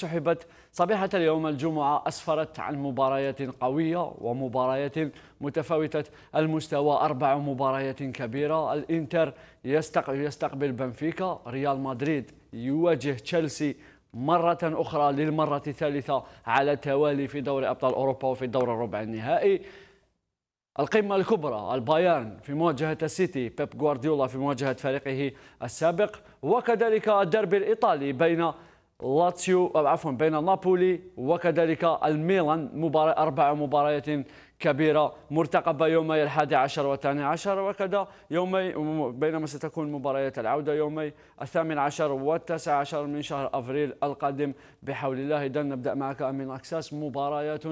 سحبت صبيحة اليوم الجمعة أسفرت عن مباريات قوية ومباريات متفاوتة المستوى أربع مباريات كبيرة الإنتر يستقبل بنفيكا ريال مدريد يواجه تشيلسي مرة أخرى للمرة الثالثة على التوالي في دوري أبطال أوروبا وفي الدور الربع النهائي القمة الكبرى البايرن في مواجهة السيتي بيب غوارديولا في مواجهة فريقه السابق وكذلك الدربي الإيطالي بين لاتسيو عفوا بين نابولي وكذلك الميلان مباراة أربع مباريات كبيرة مرتقبة يومي الحادي عشر والثاني عشر وكذا يومي بينما ستكون مباريات العودة يومي الثامن عشر والتاسع عشر من شهر أفريل القادم بحول الله إذا نبدأ معك أمين أكساس مباريات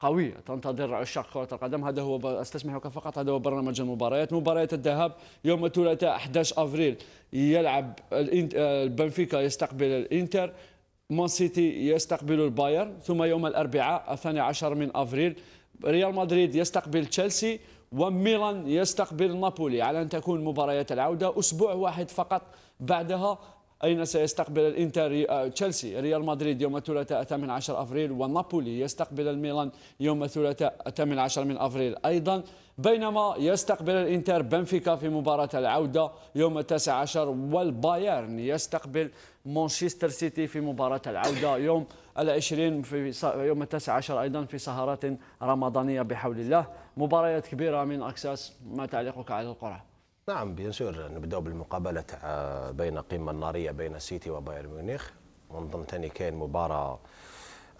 قوية تنتظر عشاق كرة القدم هذا هو استسمحك فقط هذا هو برنامج المباريات مباريات الذهاب يوم الثلاثاء 11 أفريل يلعب البنفيكا بنفيكا يستقبل الإنتر مان سيتي يستقبل البايرن ثم يوم الأربعاء 12 من أفريل ريال مدريد يستقبل تشيلسي وميلان يستقبل نابولي على أن تكون مباريات العودة أسبوع واحد فقط بعدها أين سيستقبل الإنتر آه، تشيلسي ريال مدريد يوم الثلاثاء 18 أفريل ونابولي يستقبل الميلان يوم الثلاثاء 18 من أفريل أيضا بينما يستقبل الإنتر بنفيكا في مباراة العودة يوم 19 والبايرن يستقبل مانشستر سيتي في مباراة العودة يوم العشرين في يوم التاسع عشر أيضا في سهرات رمضانية بحول الله مباريات كبيرة من أكساس ما تعليقك على القرعة نعم بيان سور نبداو بالمقابله تاع آه، بين قمه الناريه بين سيتي وبايرن ميونخ ونظن ثاني كاين مباراه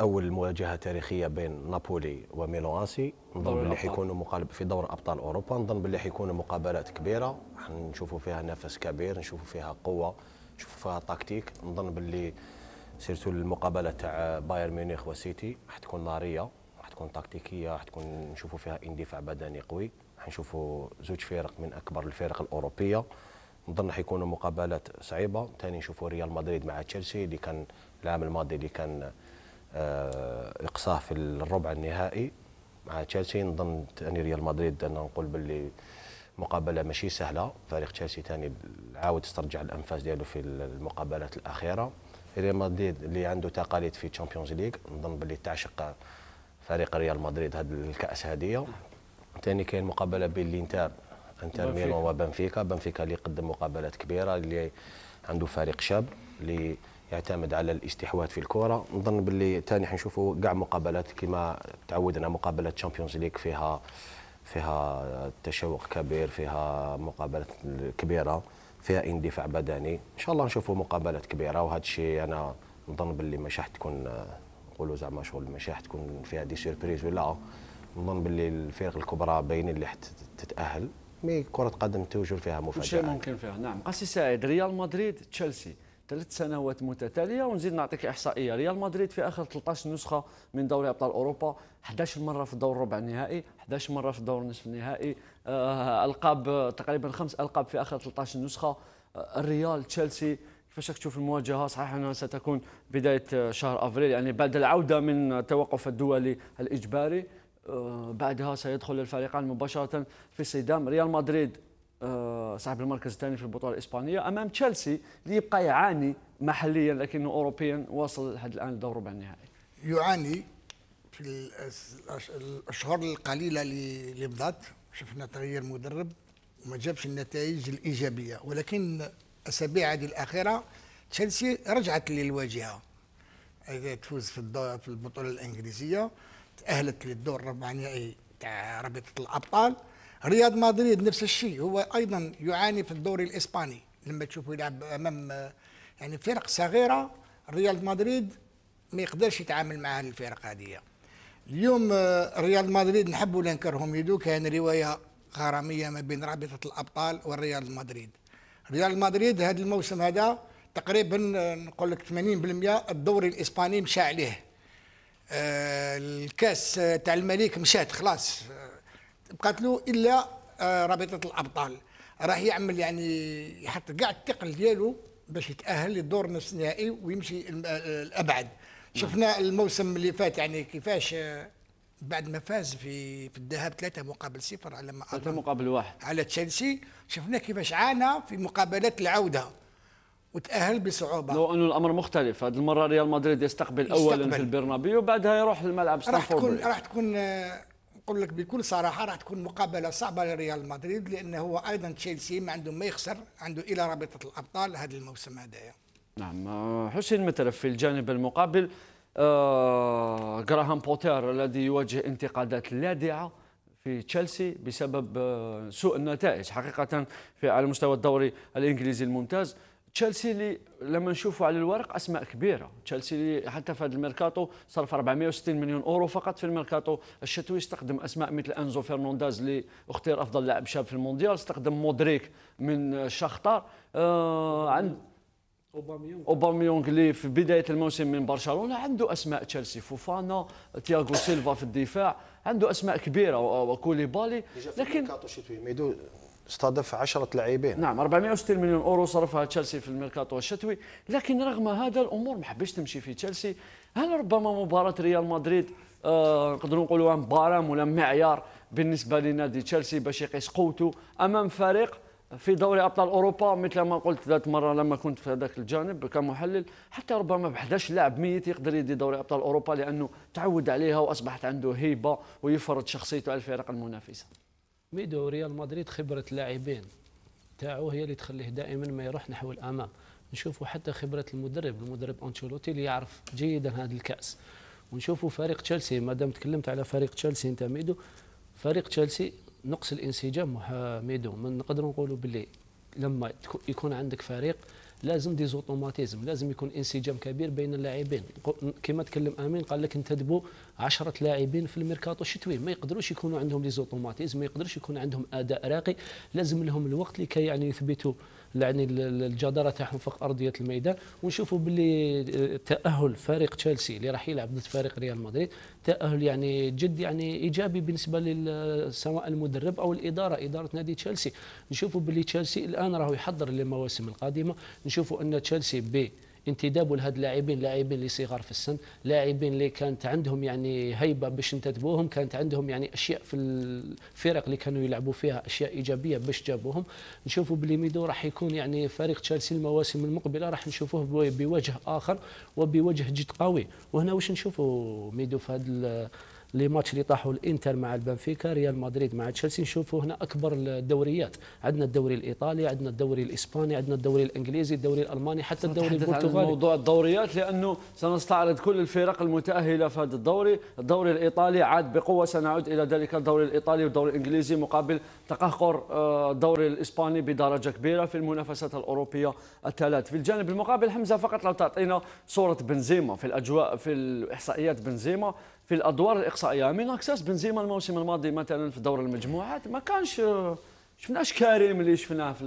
اول مواجهه تاريخيه بين نابولي وميلوانسي نظن باللي حيكونوا مقابل في دور ابطال اوروبا نظن باللي حيكونوا مقابلات كبيره نشوفوا فيها نفس كبير نشوفوا فيها قوه نشوفوا فيها تكتيك نظن باللي سيرتو المقابله تاع آه، بايرن ميونخ وسيتي راح تكون ناريه راح تكون تكتيكيه راح تكون نشوفوا فيها اندفاع بدني قوي حنشوفوا زوج فرق من اكبر الفرق الاوروبيه نظن حيكونوا مقابلات صعيبه ثاني نشوفوا ريال مدريد مع تشيلسي اللي كان العام الماضي اللي كان آه، اقصاء في الربع النهائي مع تشيلسي نظن ثاني ريال مدريد انا نقول باللي مقابله ماشي سهله فريق تشيلسي ثاني عاود استرجع الانفاس ديالو في المقابلات الاخيره ريال مدريد اللي عنده تقاليد في تشامبيونز ليغ نظن باللي تعشق فريق ريال مدريد هذه الكاس هذه ثاني كاين مقابله بين الانتر انتر ميلان وبنفيكا بنفيكا اللي قدم مقابلات كبيره اللي عنده فريق شاب اللي يعتمد على الاستحواذ في الكره نظن باللي ثاني حنشوفوا كاع مقابلات كما تعودنا مقابلات تشامبيونز ليغ فيها فيها تشوق كبير فيها مقابلات كبيره فيها اندفاع بدني ان شاء الله نشوفوا مقابلات كبيره وهذا الشيء انا نظن باللي مش حتكون تكون نقولوا زعما شغل مش حتكون تكون فيها دي سيربريز ولا نظن باللي الفرق الكبرى باينين اللي تتاهل مي كره قدم توجد فيها مفاجاه كل شيء ممكن فيها نعم قاسي سعيد ريال مدريد تشيلسي ثلاث سنوات متتاليه ونزيد نعطيك احصائيه ريال مدريد في اخر 13 نسخه من دوري ابطال اوروبا 11 مره في الدور الربع النهائي 11 مره في الدور النصف النهائي آه، القاب تقريبا خمس القاب في اخر 13 نسخه آه، الريال تشيلسي كيفاش تشوف المواجهه صحيح انها ستكون بدايه آه، شهر افريل يعني بعد العوده من التوقف الدولي الاجباري آه، بعدها سيدخل الفريقان مباشرة في صدام ريال مدريد آه، صاحب المركز الثاني في البطولة الإسبانية أمام تشيلسي اللي يبقى يعاني محليا لكنه أوروبيا واصل لحد الآن لدور ربع النهائي يعاني في الأشهر القليلة اللي مضت شفنا تغيير مدرب وما جابش النتائج الإيجابية ولكن أسابيع هذه الأخيرة تشيلسي رجعت للواجهة تفوز في البطولة الإنجليزية تأهلت للدور نهائي تاع رابطة الأبطال رياض مدريد نفس الشيء هو أيضا يعاني في الدوري الإسباني لما تشوفه يلعب أمام يعني فرق صغيرة ريال مدريد ما يقدرش يتعامل مع الفرق هذه اليوم آه، ريال مدريد نحب ولا يدو كان رواية غرامية ما بين رابطة الأبطال والريال مدريد ريال مدريد هذا الموسم هذا تقريبا آه، نقول لك 80% الدوري الإسباني مشى عليه آه، الكاس آه، تاع الملك مشات خلاص بقات له الا آه، رابطه الابطال راح يعمل يعني يحط كاع الثقل ديالو باش يتاهل للدور نصف النهائي ويمشي الابعد نعم. شفنا الموسم اللي فات يعني كيفاش بعد ما فاز في في الذهاب ثلاثة مقابل صفر على ما ثلاثة مقابل واحد على تشيلسي شفنا كيفاش عانى في مقابلات العودة وتاهل بصعوبه لو انه الامر مختلف هذه المره ريال مدريد يستقبل, يستقبل. اولا في البرنابيو وبعدها يروح للملعب راح تكون راح تكون نقول آه، لك بكل صراحه راح تكون مقابله صعبه لريال مدريد لانه هو ايضا تشيلسي ما عنده ما يخسر عنده الى رابطه الابطال هذا الموسم هذايا نعم آه، حسين مترف في الجانب المقابل آه جراهام بوتر الذي يواجه انتقادات لاذعه في تشيلسي بسبب آه، سوء النتائج حقيقه في على مستوى الدوري الانجليزي الممتاز تشيلسي اللي لما نشوفوا على الورق اسماء كبيره تشيلسي اللي حتى في هذا الميركاتو صرف 460 مليون اورو فقط في الميركاتو الشتوي استخدم اسماء مثل انزو فرنانديز اللي اختير افضل لاعب شاب في المونديال استخدم مودريك من شختار آه عند اوباميونغ اوباميونغ اللي في بدايه الموسم من برشلونه عنده اسماء تشيلسي فوفانا تياغو سيلفا في الدفاع عنده اسماء كبيره وكوليبالي لكن استضاف 10 لاعبين نعم 460 مليون اورو صرفها تشيلسي في الميركاتو الشتوي لكن رغم هذا الامور ما حبتش تمشي في تشيلسي هل ربما مباراه ريال مدريد آه، نقدروا آه نقولوا مباراه ولا معيار بالنسبه لنادي تشيلسي باش يقيس قوته امام فريق في دوري ابطال اوروبا مثل ما قلت ذات مره لما كنت في هذاك الجانب كمحلل حتى ربما ب 11 لاعب ميت يقدر يدي دوري ابطال اوروبا لانه تعود عليها واصبحت عنده هيبه ويفرض شخصيته على الفرق المنافسه ميدو ريال مدريد خبره لاعبين تاعو هي اللي تخليه دائما ما يروح نحو الامام نشوفوا حتى خبره المدرب المدرب انشيلوتي اللي يعرف جيدا هذا الكاس ونشوفوا فريق تشيلسي مادام تكلمت على فريق تشيلسي انت ميدو فريق تشيلسي نقص الانسجام ميدو من نقدر نقولوا باللي لما يكون عندك فريق لازم دي زوتوماتيزم لازم يكون انسجام كبير بين اللاعبين كما تكلم امين قال لك انتدبوا 10 لاعبين في الميركاتو الشتوي ما يقدروش يكونوا عندهم دي زوتوماتيزم ما يقدروش يكون عندهم اداء راقي لازم لهم الوقت لكي يعني يثبتوا يعني الجداره تاعهم فوق ارضيه الميدان ونشوفوا باللي آه، تاهل فريق تشيلسي اللي راح يلعب ضد فريق ريال مدريد تاهل يعني جد يعني ايجابي بالنسبه سواء المدرب او الاداره اداره نادي تشيلسي نشوفوا باللي تشيلسي الان راهو يحضر للمواسم القادمه نشوفوا ان تشيلسي ب انتدابه لهاد اللاعبين لاعبين اللي صغار في السن لاعبين اللي كانت عندهم يعني هيبه باش انتدبوهم كانت عندهم يعني اشياء في الفرق اللي كانوا يلعبوا فيها اشياء ايجابيه باش جابوهم نشوفوا بلي ميدو راح يكون يعني فريق تشيلسي المواسم المقبله راح نشوفوه بوجه اخر وبوجه جد قوي وهنا واش نشوفوا ميدو في هذا لي ماتش اللي طاحوا الانتر مع البنفيكا ريال مدريد مع تشيلسي نشوفوا هنا اكبر الدوريات عندنا الدوري الايطالي عندنا الدوري الاسباني عندنا الدوري الانجليزي الدوري الالماني حتى الدوري البرتغالي موضوع الدوريات لانه سنستعرض كل الفرق المتاهله في هذا الدوري الدوري الايطالي عاد بقوه سنعود الى ذلك الدوري الايطالي والدوري الانجليزي مقابل تقهقر آه، الدوري الاسباني بدرجه كبيره في المنافسات الاوروبيه الثلاث في الجانب المقابل حمزه فقط لو تعطينا صوره بنزيما في الاجواء في الاحصائيات بنزيما في الادوار الاقصائيه امين اكساس بنزيما الموسم الماضي مثلا في دور المجموعات ما كانش شفناش كريم اللي شفناه في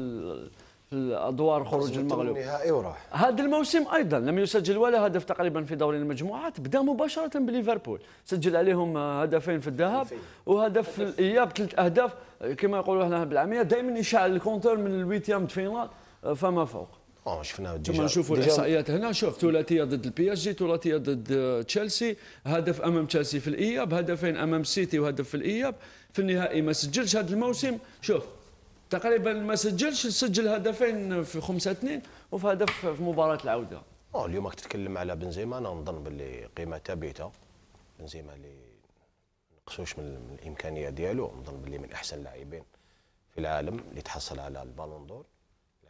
في الادوار خروج المغلوب النهائي وراح هذا الموسم ايضا لم يسجل ولا هدف تقريبا في دوري المجموعات بدا مباشره بليفربول سجل عليهم هدفين في الذهاب وهدف في الاياب ثلاث اهداف كما يقولوا هنا بالعاميه دائما يشعل الكونتور من الويتيام فينال فما فوق اه شفنا ديجا نشوفوا الاحصائيات هنا شوف ثلاثيه ضد البي اس جي ثلاثيه ضد تشيلسي هدف امام تشيلسي في الاياب هدفين امام سيتي وهدف في الاياب في النهائي ما سجلش هذا الموسم شوف تقريبا ما سجلش سجل هدفين في خمسة اثنين وفي هدف في مباراه العوده اه اليوم راك تتكلم على بنزيما انا نظن باللي قيمه ثابته بنزيما اللي نقصوش من الامكانيه ديالو نظن باللي من احسن اللاعبين في العالم اللي تحصل على البالون دور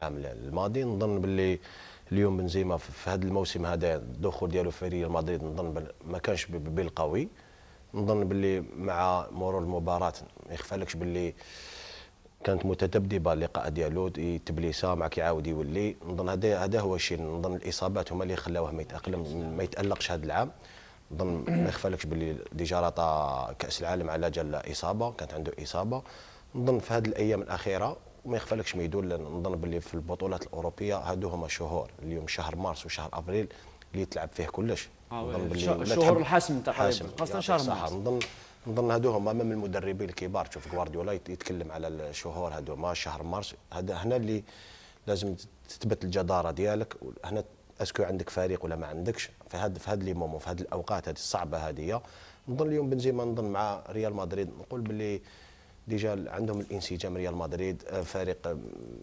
العام الماضي نظن باللي اليوم بنزيما في هذا الموسم هذا الدخول ديالو في ريال مدريد نظن ما كانش بالقوي نظن باللي مع مرور المباراه ما يخفالكش باللي كانت متذبذبه اللقاء ديالو تبليسه مع كيعاود يولي نظن هذا هذا هو الشيء نظن الاصابات هما اللي خلاوه ما يتاقلم ما يتالقش هذا العام نظن ما يخفالكش باللي ديجا راه كاس العالم على جال اصابه كانت عنده اصابه نظن في هذه الايام الاخيره وما يخفلكش ما يدول نظن باللي في البطولات الاوروبيه هادو هما شهور اليوم شهر مارس وشهر ابريل اللي تلعب فيه كلش آه، نظن يعني باللي الشهور الحاسم تاع خاصه شهر مارس نظن نظن هادو هما من المدربين الكبار تشوف غوارديولا يتكلم على الشهور هادو ما شهر مارس هذا هنا اللي لازم تثبت الجداره ديالك هنا اسكو عندك فريق ولا ما عندكش في هاد في هاد لي مومون في هاد الاوقات هاد الصعبه هادية نظن اليوم بنزيما نظن مع ريال مدريد نقول باللي ديجا عندهم الانسجام ريال مدريد آه، فريق آه،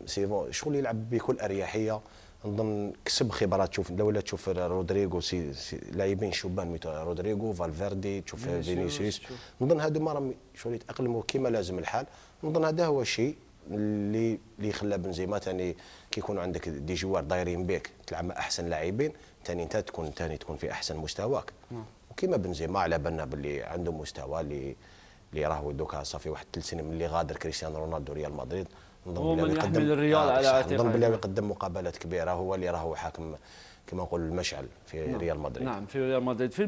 سيفون شغل يلعب بكل اريحيه نظن كسب خبرات تشوف لولا تشوف رودريغو سي, سي لاعبين شبان رودريغو فالفيردي تشوف فينيسيوس نظن هادو ما راهم شغل يتاقلموا كما لازم الحال نظن هذا هو الشيء اللي اللي خلى بنزيما ثاني كيكون عندك دي جوار دايرين بيك تلعب مع احسن لاعبين ثاني انت تكون ثاني تكون في احسن مستواك نعم. وكما بنزيما على بالنا باللي عنده مستوى اللي اللي راه دوكا صافي واحد ثلاث سنين ملي غادر كريستيانو رونالدو ريال مدريد نظن بلي يقدم الريال آه، على نظن بلي يقدم مقابلات كبيره هو اللي راه حاكم كما نقول المشعل في نعم. ريال مدريد نعم في ريال مدريد في